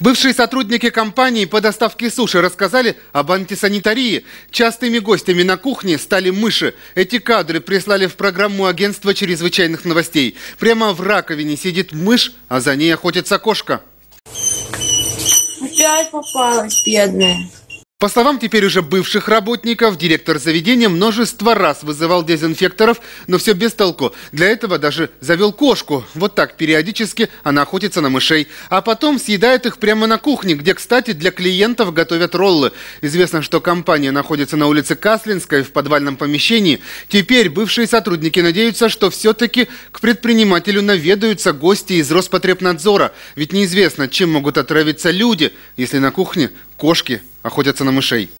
Бывшие сотрудники компании по доставке суши рассказали об антисанитарии. Частыми гостями на кухне стали мыши. Эти кадры прислали в программу агентства чрезвычайных новостей. Прямо в раковине сидит мышь, а за ней охотится кошка. Опять попалась, бедная. По словам теперь уже бывших работников, директор заведения множество раз вызывал дезинфекторов, но все без толку. Для этого даже завел кошку. Вот так периодически она охотится на мышей. А потом съедает их прямо на кухне, где, кстати, для клиентов готовят роллы. Известно, что компания находится на улице Каслинской в подвальном помещении. Теперь бывшие сотрудники надеются, что все-таки к предпринимателю наведаются гости из Роспотребнадзора. Ведь неизвестно, чем могут отравиться люди, если на кухне Кошки охотятся на мышей.